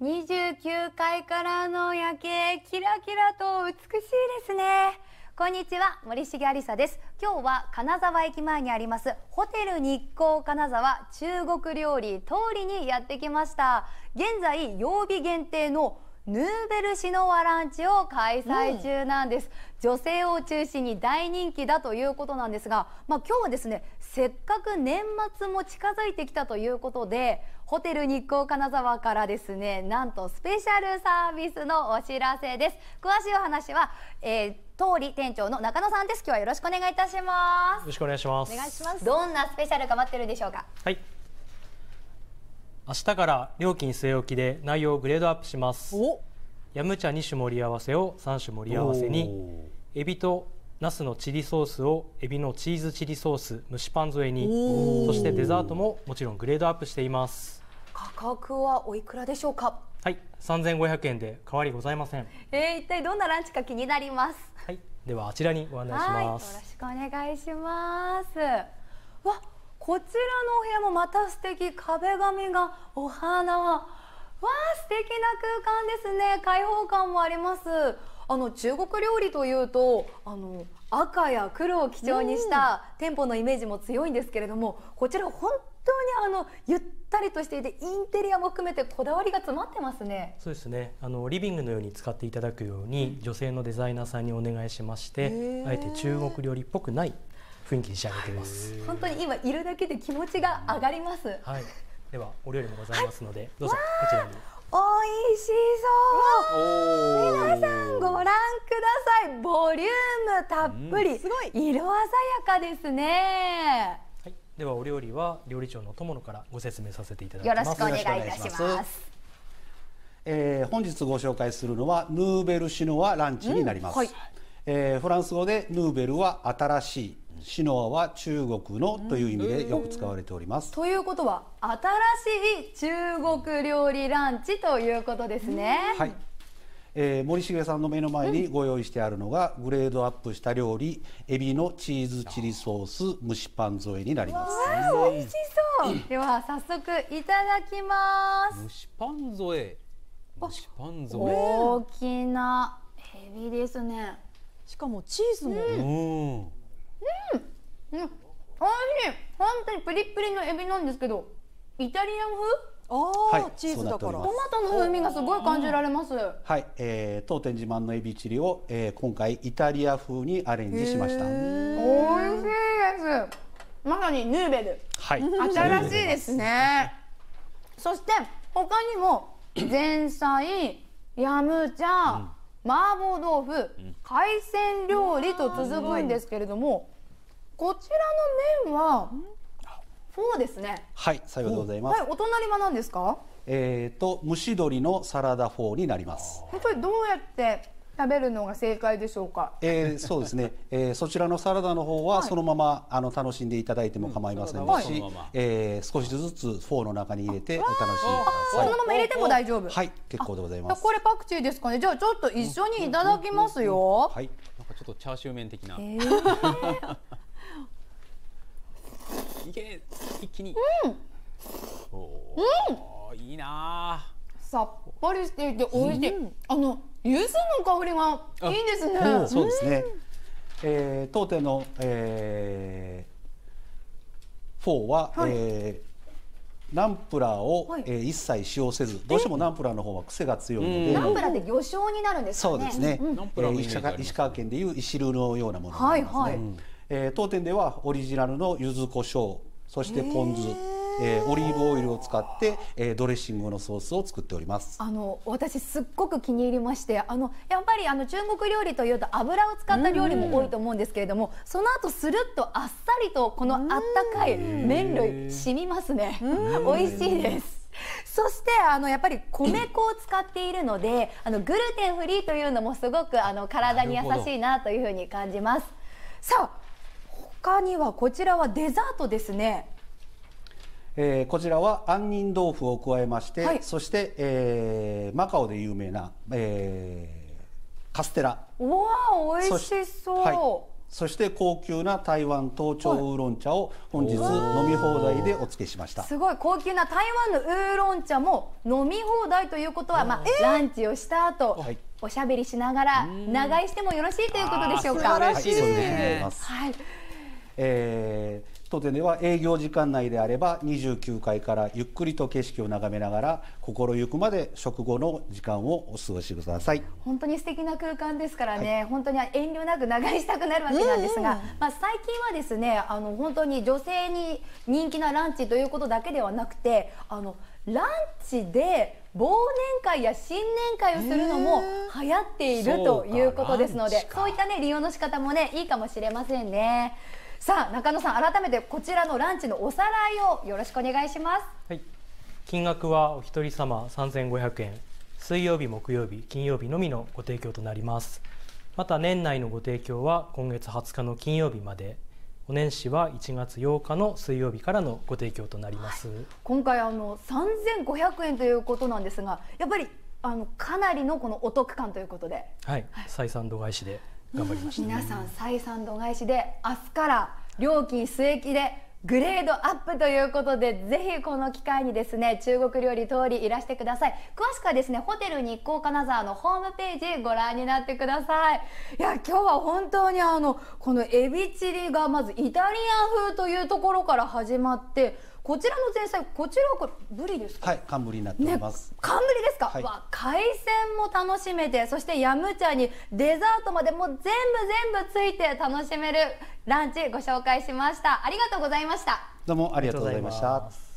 29階からの夜景キラキラと美しいですねこんにちは森重ありさです今日は金沢駅前にありますホテル日光金沢中国料理通りにやってきました現在曜日限定のヌーベルシノワランチを開催中なんです、うん、女性を中心に大人気だということなんですが、まあ、今日はですねせっかく年末も近づいてきたということでホテル日光金沢からですねなんとスペシャルサービスのお知らせです詳しいお話は、えー、通り店長の中野さんです今日はよろしくお願いいたしますよろしくお願いしますお願いしますどんなスペシャルが待ってるんでしょうかはい明日から料金据え置きで内容をグレードアップしますおヤムチャ2種盛り合わせを3種盛り合わせにエビとナスのチリソースをエビのチーズチリソース蒸しパン添えにそしてデザートももちろんグレードアップしています価格はおいくらでしょうかはい3500円で変わりございませんえー、一体どんなランチか気になりますはいではあちらにご案内しますよろしくお願いしますわこちらのお部屋もまた素敵壁紙がお花わあ素敵な空間ですね開放感もありますあの中国料理というとあの赤や黒を基調にした店舗のイメージも強いんですけれども、こちら本当にあのゆったりとしていてインテリアも含めてこだわりが詰まってますねそうですねあのリビングのように使っていただくように、うん、女性のデザイナーさんにお願いしましてあえて中国料理っぽくない雰囲気に仕上げてます本当に今いるだけで気持ちが上がります、はいではお料理もございますので、はい、どうぞこちらに。美味しそう皆さんご覧くださいボリュームたっぷり、うん、すごい色鮮やかですね、はい、ではお料理は料理長の友野からご説明させていただきますよろしくお願いいたしますえー、本日ご紹介するのはヌーベルシノワランチになります、うんはい、えー、フランス語でヌーベルは新しいシノアは中国のという意味でよく使われております。ということは新しい中国料理ランチということですね。はい。えー、森重さんの目の前にご用意してあるのが、グレードアップした料理エビのチーズチリソース蒸しパン添えになりますわ美味しそう、では早速いただきます蒸しパン添え蒸しパン添え大きなエビですねしかもチーズも、うんうんうんおいしい本当にプリプリのエビなんですけどイタリアン風ああ、はい、チーズだからトマトの風味がすごい感じられます、はい、えー、当店自慢のエビチリを、えー、今回イタリア風にアレンジしましたおいしいですまさにヌーベル、はい、新しいですねそして他にも前菜ヤムチャ、うん麻婆豆腐、海鮮料理と続くんですけれども、こちらの麺は、そうですね。はい、さよでございます。はい、お隣は何ですか？えっ、ー、と蒸し鶏のサラダフォーになります。これどうやって食べるのが正解でしょうか。えー、そうですね。えー、そちらのサラダの方はそのまま、はい、あの楽しんでいただいても構いませんし、うんはい、えー、少しずつフォーの中に入れてお楽しみください。そのまま入れても大丈夫。はい、結構でございます。これパクチーですかね。じゃあちょっと一緒にいただきますよ。はい。なんかちょっとチャーシュー麺的な。えー、いけ一気に。うん。うん。いいな。さっぱりしていて美味しい。うん、あの。柚子の香りがいいですね。そうですね。えー、当店の、えー、フォーは、はい、えー、ナンプラーを、はい、えー、一切使用せずどうしてもナンプラーの方は癖が強いのでナンプラーって魚醤になるんですかねそうですね、うん、えー、石川県でいう石ルのようなものなりすね、はいはい、えー、当店ではオリジナルの柚子胡椒そしてポン酢、えー、オリーブオイルを使って、えー、ドレッシングのソースを作っておりますあの私すっごく気に入りましてあのやっぱりあの中国料理というと油を使った料理も多いと思うんですけれどもその後スルッとあっさりとこのあったかい麺類染みますね美味しいですそしてあのやっぱり米粉を使っているのであのグルテンフリーというのもすごくあの体に優しいなというふうに感じますさあ他にはこちらはデザートですねえー、こちらは杏仁豆腐を加えまして、はい、そして、えー、マカオで有名な、えー、カステラうわ美味しそうはい、そして高級な台湾と超ウーロン茶を本日飲み放題でお付けしました、すごい高級な台湾のウーロン茶も飲み放題ということは、まあ、ランチをした後、はいおしゃべりしながら長居してもよろしいということでしょうか。素晴らしい、い、ですね。はい。えートゼは営業時間内であれば29階からゆっくりと景色を眺めながら心ゆくまで食後の時間をお過ごしください本当に素敵な空間ですからね、はい、本当に遠慮なく長居したくなるわけなんですが、うんうん、まあ、最近はですねあの本当に女性に人気なランチということだけではなくてあのランチで忘年会や新年会をするのも流行っているということですのでそういったね利用の仕方もねいいかもしれませんね。さあ中野さん改めてこちらのランチのおさらいをよろしくお願いします、はい、金額はお一人様3500円水曜日木曜日金曜日のみのご提供となりますまた年内のご提供は今月20日の金曜日までお年始は1月8日の水曜日からのご提供となります、はい、今回あの3500円ということなんですがやっぱりあのかなりのこのお得感ということで、はい、はい、採算度外視で頑張りました、ね、皆さん採算度外視で明日から料金据え木でグレードアップということでぜひこの機会にですね中国料理通りいらしてください詳しくはですねホテル日光金沢のホームページご覧になってくださいいや今日は本当にあのこのエビチリがまずイタリアン風というところから始まってこちらの前菜こちらはこれブリですかはい寒ブリになってます、ね、寒ブ、はい、海鮮も楽しめてそしてヤムチャにデザートまでもう全部全部ついて楽しめるランチご紹介しましたありがとうございましたどうもありがとうございました